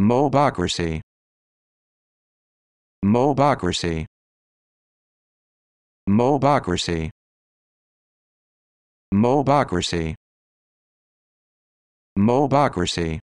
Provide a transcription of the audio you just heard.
Mobocracy. Mobocracy. Mobocracy. Mobocracy. Mobocracy.